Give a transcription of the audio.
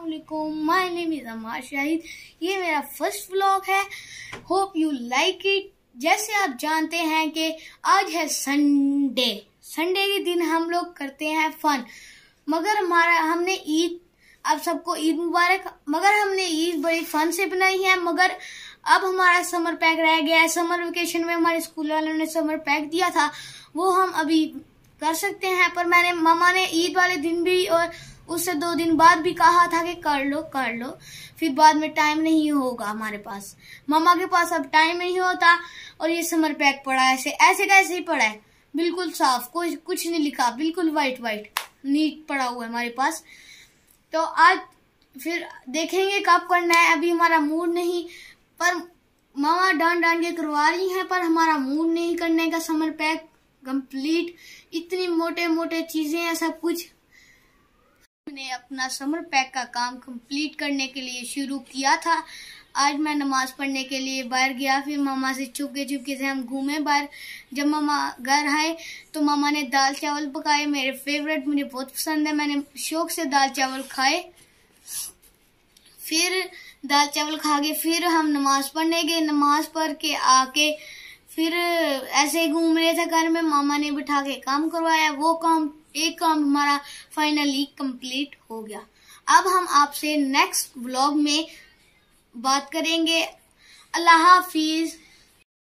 असलकुम my name is Ammar Shahid ये मेरा फर्स्ट व्लॉग है होप यू लाइक इट जैसे आप जानते हैं कि आज है संडे संडे के दिन हम लोग करते हैं फन मगर हमारा हमने ईद अब सबको ईद मुबारक मगर हमने ईद बड़ी फन से बनाई है मगर अब हमारा समर पैक रह गया है समर वेकेशन में हमारे स्कूल वालों ने समर पैक दिया था वो हम अभी कर सकते हैं पर मैंने मामा ने ईद वाले दिन भी और उससे दो दिन बाद भी कहा था कि कर लो कर लो फिर बाद में टाइम नहीं होगा हमारे पास मामा के पास अब टाइम नहीं होता और ये समर पैक पड़ा है ऐसे ऐसे कैसे ही पड़ा है बिल्कुल साफ कोई कुछ नहीं लिखा बिल्कुल वाइट वाइट नीट पड़ा हुआ है हमारे पास तो आज फिर देखेंगे कब करना है अभी हमारा मूड नहीं पर मामा डांड डांड के करवा रही हैं पर हमारा मूड नहीं करने का समर पैक कंप्लीट इतनी मोटे मोटे चीज़ें हैं सब कुछ ने अपना समर पैक का काम कंप्लीट करने के लिए शुरू किया था आज मैं नमाज़ पढ़ने के लिए बाहर गया फिर मामा से छुपके छुपके से हम घूमे बाहर जब मामा घर आए तो मामा ने दाल चावल पकाए मेरे फेवरेट मुझे बहुत पसंद है मैंने शौक से दाल चावल खाए फिर दाल चावल खा के फिर हम नमाज पढ़ने गए नमाज पढ़ के आके फिर ऐसे ही घूम रहे थे घर में मामा ने बिठा के काम करवाया वो काम एक काम हमारा फाइनली कंप्लीट हो गया अब हम आपसे नेक्स्ट व्लॉग में बात करेंगे अल्लाह हाफिज़